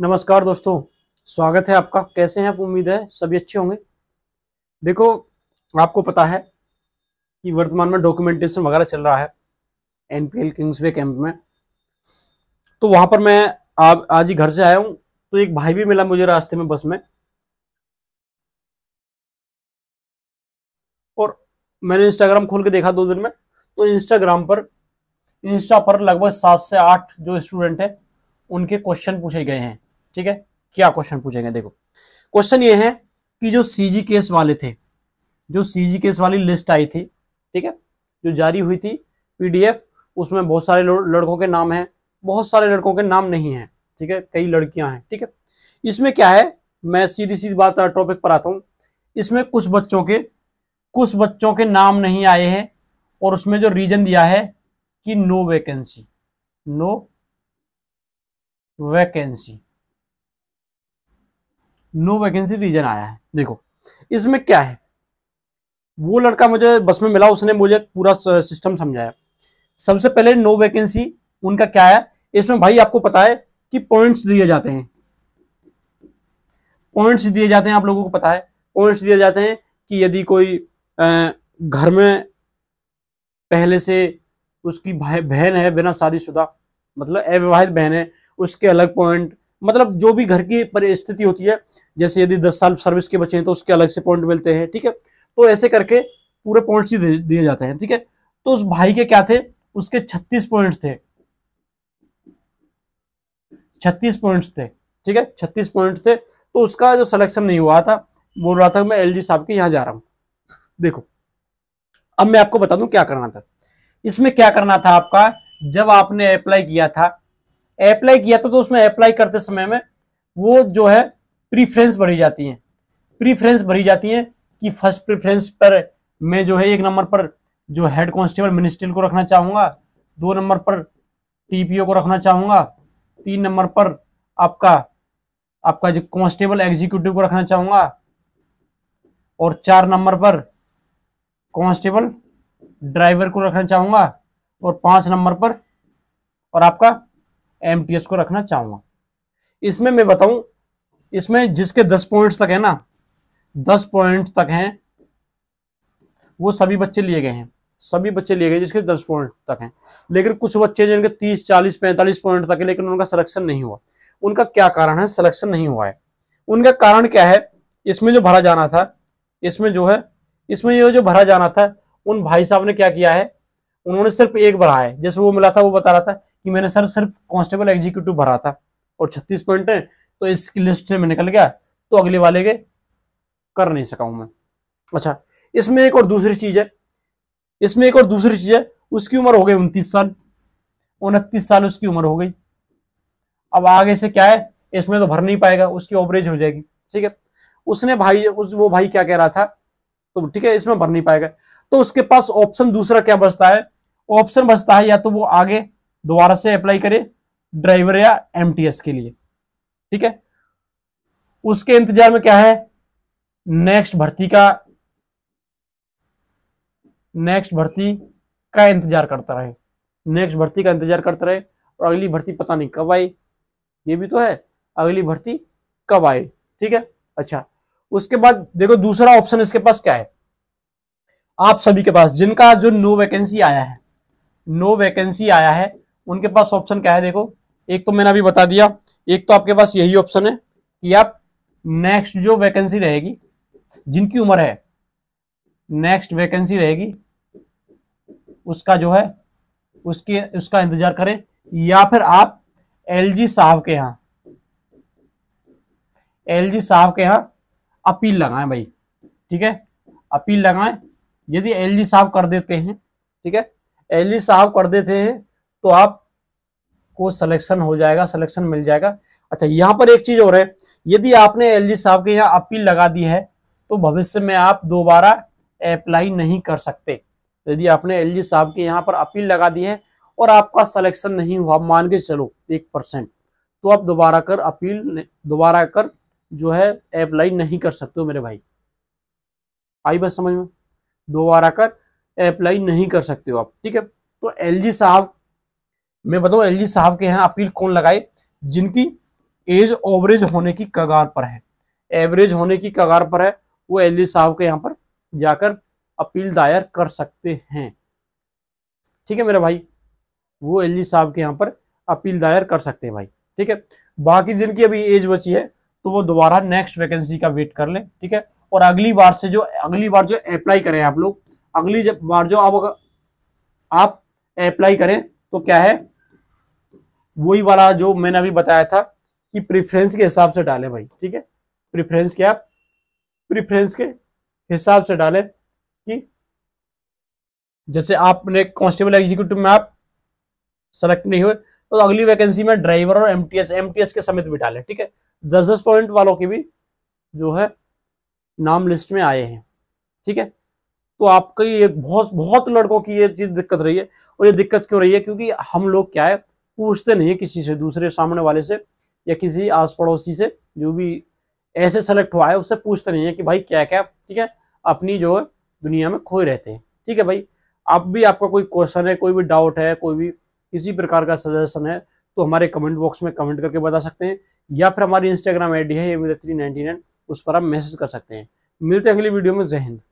नमस्कार दोस्तों स्वागत है आपका कैसे हैं आप उम्मीद है सभी अच्छे होंगे देखो आपको पता है कि वर्तमान में डॉक्यूमेंटेशन वगैरह चल रहा है एनपीएल किंग्सवे कैंप में तो वहां पर मैं आप आज ही घर से आया हूं तो एक भाई भी मिला मुझे रास्ते में बस में और मैंने इंस्टाग्राम खोल के देखा दो दिन में तो इंस्टाग्राम पर इंस्टा पर लगभग सात से आठ जो स्टूडेंट है उनके क्वेश्चन पूछे गए हैं ठीक है क्या क्वेश्चन पूछेंगे देखो क्वेश्चन ये है कि जो सीजी केस वाले थे जो सीजी केस वाली लिस्ट आई थी ठीक है जो जारी हुई थी पीडीएफ उसमें बहुत सारे लड़कों के नाम हैं बहुत सारे लड़कों के नाम नहीं हैं ठीक है कई लड़कियां हैं ठीक है इसमें क्या है मैं सीधी सीधी बात टॉपिक पर आता हूँ इसमें कुछ बच्चों के कुछ बच्चों के नाम नहीं आए हैं और उसमें जो रीजन दिया है कि no vacancy no vacancy no vacancy reason आया है देखो इसमें क्या है वो लड़का मुझे बस में मिला उसने मुझे पूरा सिस्टम समझाया सबसे पहले नो वैकेंसी उनका क्या है इसमें भाई आपको पता है कि पॉइंट्स दिए जाते हैं पॉइंट्स दिए जाते हैं आप लोगों को पता है पॉइंट्स दिए जाते हैं कि यदि कोई घर में पहले से उसकी बहन है बिना शादीशुदा मतलब अविवाहित बहन है उसके अलग पॉइंट मतलब जो भी घर की परिस्थिति होती है जैसे यदि दस साल सर्विस के बचे हैं तो उसके अलग से पॉइंट मिलते हैं ठीक है तो ऐसे करके पूरे पॉइंट ही दिए जाते हैं ठीक है तो उस भाई के क्या थे उसके छत्तीस पॉइंट थे छत्तीस पॉइंट्स थे ठीक है छत्तीस पॉइंट थे तो उसका जो सिलेक्शन नहीं हुआ था बोल रहा था मैं एल साहब के यहाँ जा रहा हूं देखो अब मैं आपको बता दूं क्या करना था इसमें क्या करना था आपका जब आपने अप्लाई किया था अप्लाई किया था तो उसमें अप्लाई करते समय में वो जो है प्रीफ्रेंस भरी जाती है प्रीफ्रेंस भरी जाती है कि फर्स्ट प्रीफ्रेंस पर मैं जो है एक नंबर पर जो हेड कांस्टेबल मिनिस्ट्रियल को रखना चाहूँगा दो नंबर पर टीपीओ को रखना चाहूँगा तीन नंबर पर आपका आपका जो कांस्टेबल एग्जीक्यूटिव को रखना चाहूँगा और चार नंबर पर कांस्टेबल ड्राइवर को रखना चाहूँगा और पाँच नंबर पर और आपका एम को रखना चाहूंगा इसमें मैं बताऊं इसमें जिसके दस पॉइंट्स तक है ना दस पॉइंट तक हैं वो सभी बच्चे लिए गए हैं सभी बच्चे लिए गए जिसके दस पॉइंट तक हैं लेकिन कुछ बच्चे जिनके तीस चालीस पैंतालीस पॉइंट तक है लेकिन उनका सिलेक्शन नहीं हुआ उनका क्या कारण है सिलेक्शन नहीं हुआ है उनका कारण क्या है इसमें जो भरा जाना था इसमें जो है इसमें ये जो भरा जाना था उन भाई साहब ने क्या किया है उन्होंने सिर्फ एक भरा है जैसे वो मिला था वो बता रहा था कि मैंने सर सिर्फ कांस्टेबल एग्जीक्यूटिव भरा था और छत्तीस पॉइंट है तो इसकी लिस्ट से मैं निकल गया तो अगले वाले के कर नहीं सका हूं मैं अच्छा इसमें एक और दूसरी चीज है इसमें एक और दूसरी चीज है उसकी उम्र हो गई उनतीस साल उनतीस साल उसकी उम्र हो गई अब आगे से क्या है इसमें तो भर नहीं पाएगा उसकी ओवरेज हो जाएगी ठीक है उसने भाई उस वो भाई क्या कह रहा था तो ठीक है इसमें भर नहीं पाएगा तो उसके पास ऑप्शन दूसरा क्या बचता है ऑप्शन बचता है या तो वो आगे दोबारा से अप्लाई करें ड्राइवर या एमटीएस के लिए ठीक है उसके इंतजार में क्या है नेक्स्ट भर्ती का नेक्स्ट भर्ती का इंतजार करता रहे नेक्स्ट भर्ती का इंतजार करता रहे और अगली भर्ती पता नहीं कब आई ये भी तो है अगली भर्ती कब आए ठीक है अच्छा उसके बाद देखो दूसरा ऑप्शन इसके पास क्या है आप सभी के पास जिनका जो नो वैकेंसी आया है नो वैकेंसी आया है उनके पास ऑप्शन क्या है देखो एक तो मैंने अभी बता दिया एक तो आपके पास यही ऑप्शन है कि आप नेक्स्ट जो वैकेंसी रहेगी जिनकी उम्र है नेक्स्ट वैकेंसी रहेगी उसका जो है उसके उसका इंतजार करें या फिर आप एलजी साहब के यहां एलजी साहब के यहां अपील लगाएं भाई ठीक है अपील लगाएं यदि एलजी साहब कर देते हैं ठीक है एलजी साहब कर देते हैं तो आपको सिलेक्शन हो जाएगा सिलेक्शन मिल जाएगा अच्छा यहाँ पर एक चीज और है यदि आपने एल साहब के यहाँ अपील लगा दी है तो भविष्य में आप दोबारा अप्लाई नहीं कर सकते यदि आपने एल साहब के यहाँ पर अपील लगा दी है और आपका सिलेक्शन नहीं हुआ मान के चलो एक परसेंट तो आप दोबारा कर अपील दोबारा कर जो है अप्लाई नहीं कर सकते हो मेरे भाई आई बस समझ में दोबारा कर अप्लाई नहीं कर सकते हो आप ठीक है तो एल साहब मैं बताऊं एल साहब के यहाँ अपील कौन लगाए जिनकी एज ओवरेज होने की कगार पर है एवरेज होने की कगार पर है वो एल साहब के यहाँ पर जाकर अपील दायर कर सकते हैं ठीक है मेरा भाई वो एल साहब के यहाँ पर अपील दायर कर सकते हैं भाई ठीक है बाकी जिनकी अभी एज बची है तो वो दोबारा नेक्स्ट वैकेंसी का वेट कर लें ठीक है और अगली बार से जो अगली बार जो अप्लाई करें आप लोग अगली बार जो आप आप अप्लाई करें तो क्या है वही वाला जो मैंने अभी बताया था कि प्रिफ्रेंस के हिसाब से डालें भाई ठीक है प्रेफरेंस क्या प्रेफरेंस के हिसाब से डालें कि जैसे आपने कॉन्स्टेबल एग्जीक्यूटिव में आप सेलेक्ट नहीं हुए तो अगली वैकेंसी में ड्राइवर और एमटीएस एमटीएस के समेत भी डालें ठीक है दस दस पॉइंट वालों के भी जो है नाम लिस्ट में आए हैं ठीक है तो आपका ये बहुत बहुत लड़कों की ये चीज दिक्कत रही है और ये दिक्कत क्यों रही है क्योंकि हम लोग क्या है पूछते नहीं किसी से दूसरे सामने वाले से या किसी आस पड़ोसी से जो भी ऐसे सेलेक्ट हुआ है उससे पूछते नहीं है कि भाई क्या क्या ठीक है अपनी जो है दुनिया में खोए रहते हैं ठीक है भाई आप भी आपका कोई क्वेश्चन है कोई भी डाउट है कोई भी किसी प्रकार का सजेशन है तो हमारे कमेंट बॉक्स में कमेंट करके बता सकते हैं या फिर हमारी इंस्टाग्राम आईडी है ये थ्री नाइन उस पर आप मैसेज कर सकते हैं मिलते हैं अगली वीडियो में जय हिंद